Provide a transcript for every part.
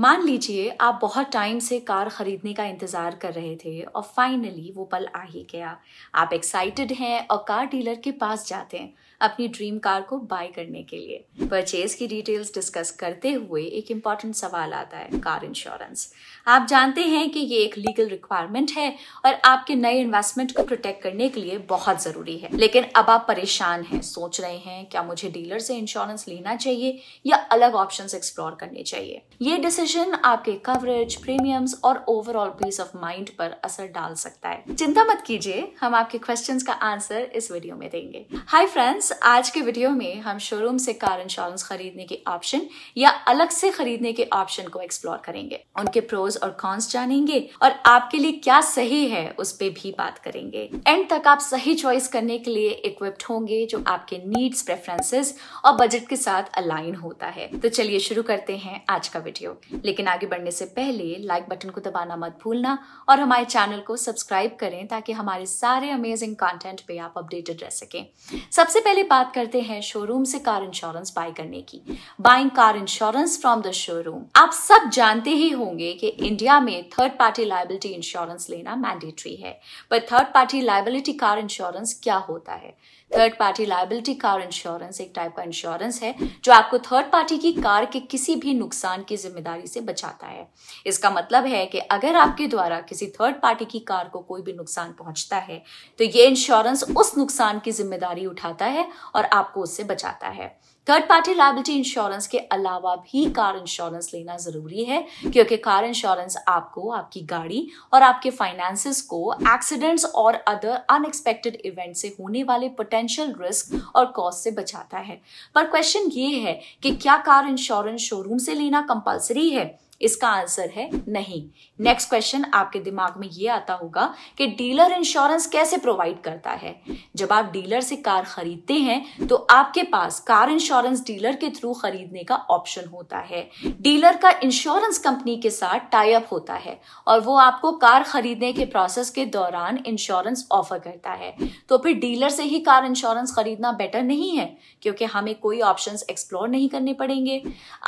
मान लीजिए आप बहुत टाइम से कार खरीदने का इंतज़ार कर रहे थे और फाइनली वो पल आ ही गया आप एक्साइटेड हैं और कार डीलर के पास जाते हैं अपनी ड्रीम कार को बाय करने के लिए परचेज की डिटेल्स डिस्कस करते हुए एक इम्पॉर्टेंट सवाल आता है कार इंश्योरेंस आप जानते हैं कि ये एक लीगल रिक्वायरमेंट है और आपके नए इन्वेस्टमेंट को प्रोटेक्ट करने के लिए बहुत जरूरी है लेकिन अब आप परेशान हैं सोच रहे हैं क्या मुझे डीलर से इंश्योरेंस लेना चाहिए या अलग ऑप्शंस एक्सप्लोर करने चाहिए ये डिसीजन आपके कवरेज प्रीमियम्स और ओवरऑल पीस ऑफ माइंड पर असर डाल सकता है चिंता मत कीजिए हम आपके क्वेश्चन का आंसर इस वीडियो में देंगे हाई फ्रेंड्स फ्रेंड्स आज के वीडियो में हम शोरूम से कार इंश्योरेंस खरीदने के ऑप्शन या अलग से खरीदने के ऑप्शन को एक्सप्लोर करेंगे उनके प्रोज और कॉन्स जानेंगे और आपके लिए क्या सही है उस पर भी बात करेंगे एंड तक आप सही चॉइस करने के लिए इक्विप्ड होंगे जो आपके नीड्स प्रेफरेंसेस और बजट के साथ अलाइन होता है तो चलिए शुरू करते हैं आज का वीडियो लेकिन आगे बढ़ने से पहले लाइक बटन को दबाना मत भूलना और हमारे चैनल को सब्सक्राइब करें ताकि हमारे सारे अमेजिंग कॉन्टेंट पे आप अपडेटेड रह सकें सबसे पहले पहले बात करते हैं शोरूम से कार इंश्योरेंस बाय करने की buying car insurance from the showroom आप सब जानते ही होंगे कि इंडिया में थर्ड पार्टी लाइबिलिटी इंश्योरेंस लेना मैंडेटरी है पर third party liability car insurance क्या होता है third party liability car insurance एक टाइप का इंश्योरेंस है जो आपको थर्ड पार्टी की कार के किसी भी नुकसान की जिम्मेदारी से बचाता है इसका मतलब है कि अगर आपके द्वारा किसी थर्ड पार्टी की कार को कोई भी नुकसान पहुंचता है तो ये इंश्योरेंस उस नुकसान की जिम्मेदारी उठाता है और आपको उससे बचाता है थर्ड पार्टी लाइबिलिटी इंश्योरेंस के अलावा भी कार इंश्योरेंस लेना ज़रूरी है क्योंकि कार इंश्योरेंस आपको आपकी गाड़ी और आपके फाइनेंसिस को एक्सीडेंट्स और अदर अनएक्सपेक्टेड इवेंट से होने वाले पोटेंशियल रिस्क और कॉस्ट से बचाता है पर क्वेश्चन ये है कि क्या कार इंश्योरेंस शोरूम से लेना कंपलसरी है इसका आंसर है नहीं नेक्स्ट क्वेश्चन आपके दिमाग में ये आता होगा कि डीलर इंश्योरेंस कैसे प्रोवाइड करता है जब आप डीलर से कार खरीदते हैं तो आपके पास कार इंश्योरेंस डीलर के थ्रू खरीदने का ऑप्शन होता है डीलर का इंश्योरेंस कंपनी के साथ टाई अप होता है और वो आपको कार खरीदने के प्रोसेस के दौरान इंश्योरेंस ऑफर करता है तो फिर डीलर से ही कार इंश्योरेंस खरीदना बेटर नहीं है क्योंकि हमें कोई ऑप्शन एक्सप्लोर नहीं करने पड़ेंगे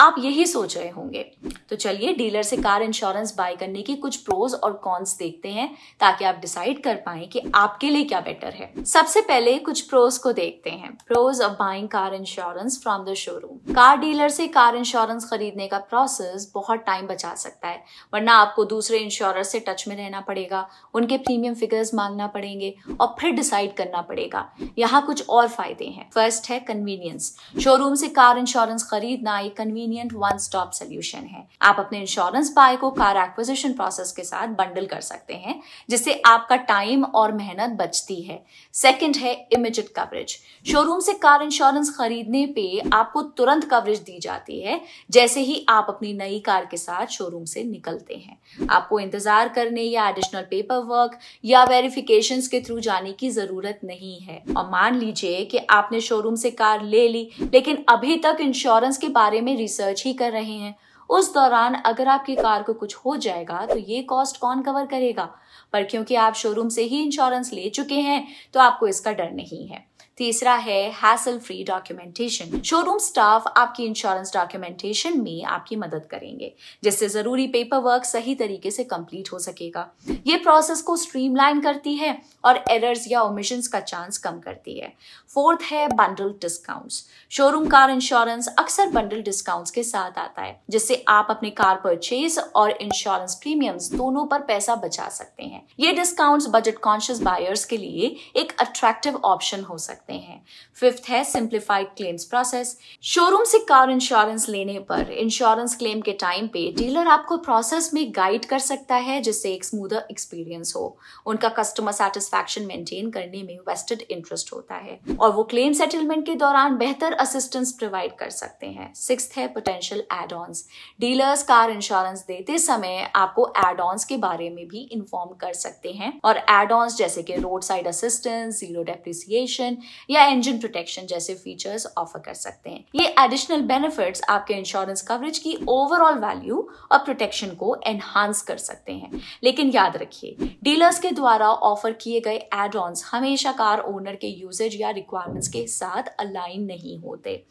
आप यही सोच रहे होंगे तो चलिए डीलर से कार इंश्योरेंस बाय करने करने के कुछ प्रोज और कॉन्स देखते हैं ताकि आप डिसाइड कर पाए कि आपके लिए क्या बेटर है सबसे पहले कुछ प्रोज को देखते हैं pros of buying car insurance from the showroom car dealer से कार इंश्योरेंस खरीदने का प्रोसेस बहुत टाइम बचा सकता है वरना आपको दूसरे इंश्योरर से टच में रहना पड़ेगा उनके प्रीमियम फिगर्स मांगना पड़ेंगे और फिर डिसाइड करना पड़ेगा यहाँ कुछ और फायदे हैं फर्स्ट है कन्वीनियंस शोरूम से कार इंश्योरेंस खरीदना एक कन्वीनियंट वन स्टॉप सोल्यूशन है आप अपने इंश्योरेंस बाय को कार एक्विजिशन सब्सक्रिप्शन प्रोसेस के साथ बंडल कर सकते हैं जिससे आपका टाइम और मेहनत बचती है सेकंड है इमिजिएट कवरेज शोरूम से कार इंश्योरेंस खरीदने पे आपको तुरंत कवरेज दी जाती है जैसे ही आप अपनी नई कार के साथ शोरूम से निकलते हैं आपको इंतजार करने या एडिशनल पेपर वर्क या वेरिफिकेशन के थ्रू जाने की जरूरत नहीं है और मान लीजिए कि आपने शोरूम से कार ले ली लेकिन अभी तक इंश्योरेंस के बारे में रिसर्च ही कर रहे हैं उस दौरान अगर आपकी कार को कुछ हो जाएगा तो ये कॉस्ट कौन कवर करेगा पर क्योंकि आप शोरूम से ही इंश्योरेंस ले चुके हैं तो आपको इसका डर नहीं है तीसरा है hassle free documentation showroom staff आपकी इंश्योरेंस डॉक्यूमेंटेशन में आपकी मदद करेंगे जिससे जरूरी पेपर वर्क सही तरीके से कंप्लीट हो सकेगा ये प्रोसेस को स्ट्रीमलाइन करती है और एरर्स या ओमिशंस का चांस कम करती है फोर्थ है bundle discounts showroom car insurance अक्सर बंडल डिस्काउंट्स के साथ आता है जिससे आप अपने कार परचेज और इंश्योरेंस प्रीमियम्स दोनों पर पैसा बचा सकते हैं ये डिस्काउंट्स बजट कॉन्शियस बायर्स के लिए एक अट्रैक्टिव ऑप्शन हो सकता है सकते हैं फिफ्थ है सिंप्लीफाइड क्लेम्स प्रोसेस शोरूम से कार इंश्योरेंस लेने पर इंश्योरेंस क्लेम के टाइम पे डीलर आपको प्रोसेस में गाइड कर सकता है जिससे एक स्मूदर एक्सपीरियंस हो उनका कस्टमर सेटिस्फेक्शन मेंटेन करने में वेस्टेड इंटरेस्ट होता है और वो क्लेम सेटलमेंट के दौरान बेहतर असिस्टेंस प्रोवाइड कर सकते हैं सिक्स है potential add ons dealers car insurance देते समय आपको एड ऑन्स के बारे में भी इंफॉर्म कर सकते हैं और एड ऑन्स जैसे कि road side assistance zero depreciation या इंजन प्रोटेक्शन जैसे फीचर्स ऑफर कर सकते हैं ये एडिशनल बेनिफिट्स आपके इंश्योरेंस कवरेज की ओवरऑल वैल्यू और प्रोटेक्शन को एनहांस कर सकते हैं लेकिन याद रखिए डीलर्स के द्वारा ऑफर किए गए एड ऑन्स हमेशा कार ओनर के यूजेज या रिक्वायरमेंट्स के साथ अलाइन नहीं होते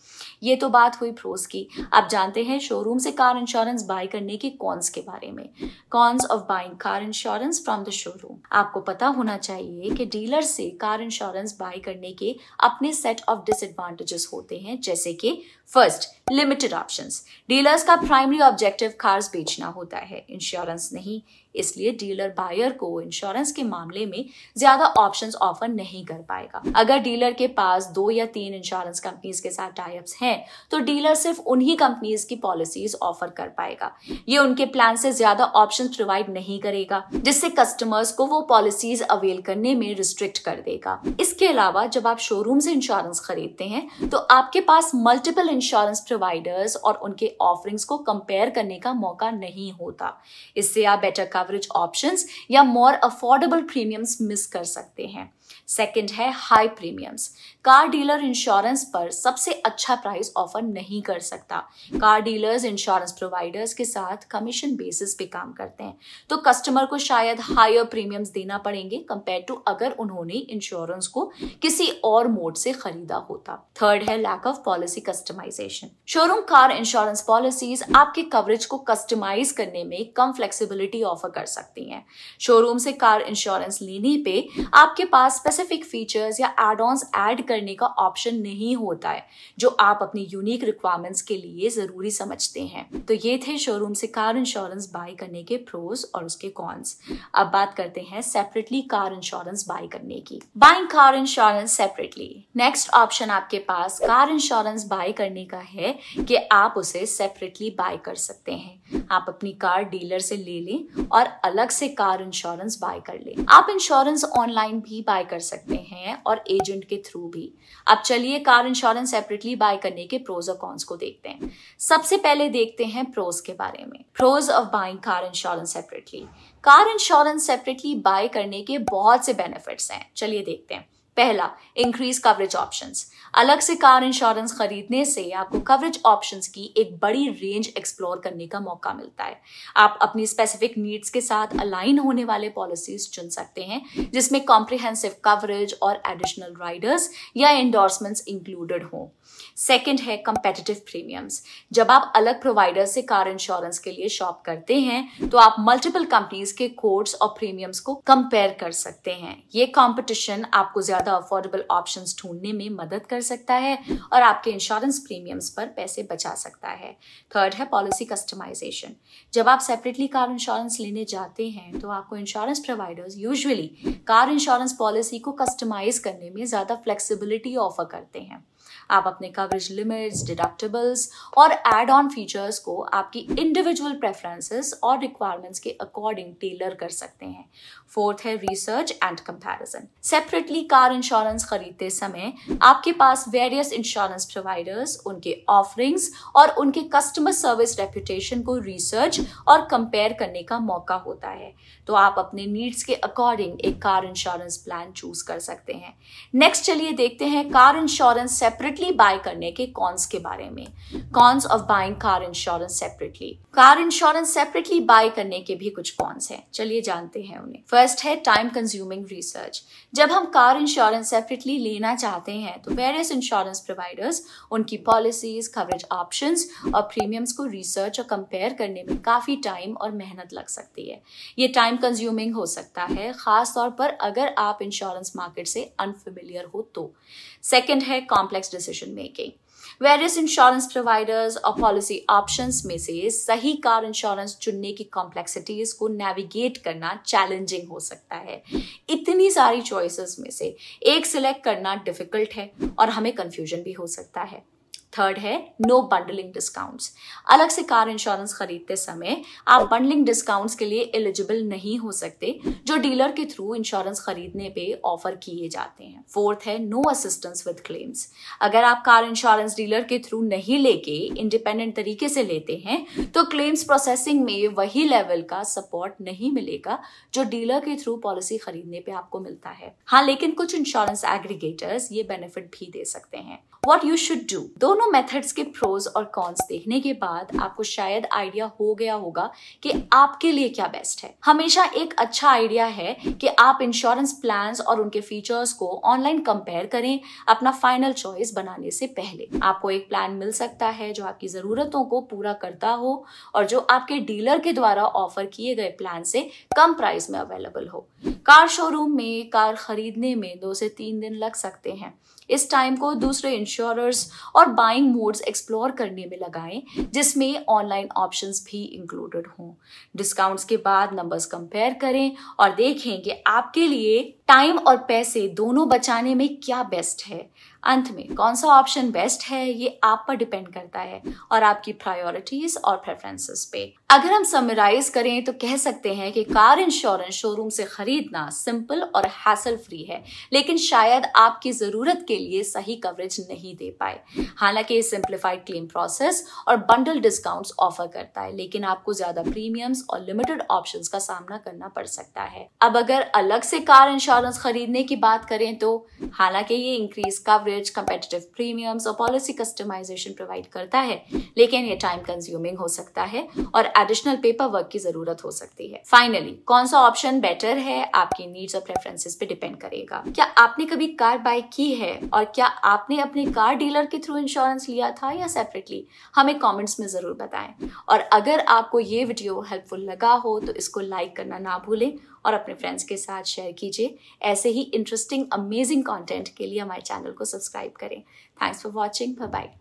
ये तो बात हुई प्रोस की आप जानते हैं शोरूम से कार इंश्योरेंस बाय करने के कॉन्स के बारे में cons of buying car insurance from the showroom आपको पता होना चाहिए कि डीलर से कार इंश्योरेंस बाय करने के अपने सेट ऑफ डिसएडवांटेजेस होते हैं जैसे कि फर्स्ट लिमिटेड ऑप्शन डीलर्स का प्राइमरी ऑब्जेक्टिव कार्स बेचना होता है इंश्योरेंस नहीं इसलिए डीलर बायर को इंश्योरेंस के मामले में ज्यादा ऑप्शंस ऑफर नहीं कर पाएगा अगर डीलर के पास दो या तीन इंश्योरेंस कंपनीज के साथ टाइप हैं तो डीलर सिर्फ उन्हीं कंपनीज की पॉलिसीज ऑफर कर पाएगा ये उनके प्लान से ज्यादा ऑप्शन प्रोवाइड नहीं करेगा जिससे कस्टमर्स को वो पॉलिसीज अवेल करने में रिस्ट्रिक्ट कर देगा इसके अलावा जब आप शोरूम से इंश्योरेंस खरीदते हैं तो आपके पास मल्टीपल इंश्योरेंस प्रोवाइडर्स और उनके ऑफरिंग्स को कंपेयर करने का मौका नहीं होता इससे आप बेटर कवरेज ऑप्शंस या मोर अफोर्डेबल प्रीमियम्स मिस कर सकते हैं सेकंड है high premiums car dealer insurance पर सबसे अच्छा प्राइस ऑफर नहीं कर सकता कार डीलर्स इंश्योरेंस प्रोवाइडर्स के साथ कमीशन बेसिस पे काम करते हैं तो कस्टमर को शायद हायर प्रीमियम्स देना पड़ेंगे कंपेयर टू अगर उन्होंने इंश्योरेंस को किसी और मोड से खरीदा होता थर्ड है lack of policy customization showroom car insurance policies आपके कवरेज को कस्टमाइज करने में कम फ्लेक्सीबिलिटी ऑफर कर सकती हैं शोरूम से कार इंश्योरेंस लेने पे आपके पास स्पेसिफिक फीचर्स या एड ऑन्स ऐड करने का ऑप्शन नहीं होता है जो आप अपनी यूनिक रिक्वायरमेंट्स के लिए ज़रूरी समझते हैं तो ये थे शोरूम से कार इंश्योरेंस बाय करने के प्रोज और उसके कॉन्स अब बात करते हैं सेपरेटली कार इंश्योरेंस बाय करने की buying car insurance separately next option आपके पास कार इंश्योरेंस बाय करने का है कि आप उसे सेपरेटली बाय कर सकते हैं आप अपनी कार डीलर से ले लें और अलग से कार इंश्योरेंस बाय कर लें आप इंश्योरेंस ऑनलाइन भी बाय कर सकते हैं और एजेंट के थ्रू भी अब चलिए कार इंश्योरेंस सेपरेटली बाय करने के प्रोज और कॉन्स को देखते हैं सबसे पहले देखते हैं प्रोज के बारे में pros of buying car insurance separately car insurance separately buy करने के बहुत से बेनिफिट्स हैं चलिए देखते हैं पहला इंक्रीज कवरेज ऑप्शंस अलग से कार इंश्योरेंस खरीदने से आपको कवरेज ऑप्शंस की एक बड़ी रेंज एक्सप्लोर करने का मौका मिलता है आप अपनी स्पेसिफिक नीड्स के साथ अलाइन होने वाले पॉलिसीज चुन सकते हैं जिसमें कॉम्प्रिहेंसिव कवरेज और एडिशनल राइडर्स या एंडोर्समेंट्स इंक्लूडेड हों सेकेंड है कंपेटिटिव प्रीमियम्स जब आप अलग प्रोवाइडर से कार इंश्योरेंस के लिए शॉप करते हैं तो आप मल्टीपल कंपनीज के कोड्स और प्रीमियम्स को कंपेयर कर सकते हैं ये कंपटीशन आपको ज्यादा अफोर्डेबल ऑप्शंस ढूंढने में मदद कर सकता है और आपके इंश्योरेंस प्रीमियम्स पर पैसे बचा सकता है थर्ड है पॉलिसी कस्टमाइजेशन जब आप सेपरेटली कार इंश्योरेंस लेने जाते हैं तो आपको insurance providers usually car insurance policy को कस्टमाइज करने में ज्यादा फ्लेक्सीबिलिटी ऑफर करते हैं आप अपने अपने कवरेज लिमिट्स डिडक्टेबल्स और एड ऑन फीचर्स को आपकी इंडिविजुअल प्रेफरेंसेस और रिक्वायरमेंट्स के अकॉर्डिंग टेलर कर सकते हैं फोर्थ है research and comparison separately car insurance खरीदते समय आपके पास वेरियस इंश्योरेंस प्रोवाइडर्स उनके ऑफरिंग्स और उनके कस्टमर सर्विस रेपुटेशन को रिसर्च और कंपेयर करने का मौका होता है तो आप अपने नीड्स के अकॉर्डिंग एक कार इंश्योरेंस प्लान चूज कर सकते हैं नेक्स्ट चलिए देखते हैं car insurance separately buy apply करने के कॉन्स के बारे में cons of buying car insurance separately car insurance separately buy करने के भी कुछ कॉन्स हैं चलिए जानते हैं उन्हें फर्स्ट है टाइम कंज्यूमिंग रिसर्च जब हम कार इंश्योरेंस सेपरेटली लेना चाहते हैं तो वेरियस इंश्योरेंस प्रोवाइडर्स उनकी पॉलिसीज कवरेज ऑप्शन और प्रीमियम्स को रिसर्च और कंपेयर करने में काफ़ी टाइम और मेहनत लग सकती है ये टाइम कंज्यूमिंग हो सकता है खासतौर पर अगर आप इंश्योरेंस मार्केट से अनफेमिलियर हो तो सेकेंड है complex decision making various insurance providers और पॉलिसी ऑप्शंस में से सही कार इंश्योरेंस चुनने की कॉम्प्लेक्सिटीज को नेविगेट करना चैलेंजिंग हो सकता है इतनी सारी चॉइसेस में से एक सिलेक्ट करना डिफिकल्ट है और हमें कंफ्यूजन भी हो सकता है थर्ड है नो बंडलिंग डिस्काउंट्स अलग से कार इंश्योरेंस खरीदते समय आप बंडलिंग डिस्काउंट्स के लिए एलिजिबल नहीं हो सकते जो डीलर के थ्रू इंश्योरेंस खरीदने पे ऑफर किए जाते हैं फोर्थ है नो असिस्टेंस विद क्लेम्स अगर आप कार इंश्योरेंस डीलर के थ्रू नहीं लेके इंडिपेंडेंट तरीके से लेते हैं तो क्लेम्स प्रोसेसिंग में वही लेवल का सपोर्ट नहीं मिलेगा जो डीलर के थ्रू पॉलिसी खरीदने पे आपको मिलता है हाँ लेकिन कुछ इंश्योरेंस एग्रीगेटर्स ये बेनिफिट भी दे सकते हैं वॉट यू शुड डू दोनों दोनों मेथड्स के प्रोज और कॉन्स देखने के बाद आपको शायद आइडिया हो गया होगा कि आपके लिए क्या बेस्ट है हमेशा एक अच्छा आइडिया है कि आप इंश्योरेंस प्लान और उनके फीचर्स को ऑनलाइन कंपेयर करें अपना फाइनल चॉइस बनाने से पहले आपको एक प्लान मिल सकता है जो आपकी जरूरतों को पूरा करता हो और जो आपके डीलर के द्वारा ऑफर किए गए प्लान से कम प्राइस में अवेलेबल हो कार शोरूम में कार खरीदने में दो से तीन दिन लग सकते हैं इस टाइम को दूसरे इंश्योरर्स और बाइंग मोड्स एक्सप्लोर करने में लगाएं जिसमें ऑनलाइन ऑप्शंस भी इंक्लूडेड हों डिस्काउंट्स के बाद नंबर्स कंपेयर करें और देखें कि आपके लिए टाइम और पैसे दोनों बचाने में क्या बेस्ट है अंत में कौन सा ऑप्शन बेस्ट है ये आप पर डिपेंड करता है और आपकी प्रायोरिटीज और प्रेफरेंसेस पे अगर हम समराइज करें तो कह सकते हैं कि कार इंश्योरेंस शोरूम से खरीदना सिंपल और हैसल फ्री है लेकिन शायद आपकी जरूरत के लिए सही कवरेज नहीं दे पाए हालांकि ये सिंप्लीफाइड क्लेम प्रोसेस और बंडल डिस्काउंट्स ऑफर करता है लेकिन आपको ज्यादा प्रीमियम्स और लिमिटेड ऑप्शन का सामना करना पड़ सकता है अब अगर अलग से कार इंश्योरेंस खरीदने की बात करें तो हालांकि ये इंक्रीज कवरेज कम्पेटिटिव प्रीमियम्स और पॉलिसी कस्टमाइजेशन प्रोवाइड करता है लेकिन ये टाइम कंज्यूमिंग हो सकता है और एडिशनल पेपर वर्क की जरूरत हो सकती है फाइनली कौन सा ऑप्शन बेटर है आपकी नीड्स और प्रेफरेंसेस पे डिपेंड करेगा क्या आपने कभी कार बाय की है और क्या आपने अपने कार डीलर के थ्रू इंश्योरेंस लिया था या सेपरेटली हमें कमेंट्स में ज़रूर बताएं और अगर आपको ये वीडियो हेल्पफुल लगा हो तो इसको लाइक करना ना भूलें और अपने फ्रेंड्स के साथ शेयर कीजिए ऐसे ही इंटरेस्टिंग अमेजिंग कॉन्टेंट के लिए हमारे चैनल को सब्सक्राइब करें थैंक्स फॉर वॉचिंग बाय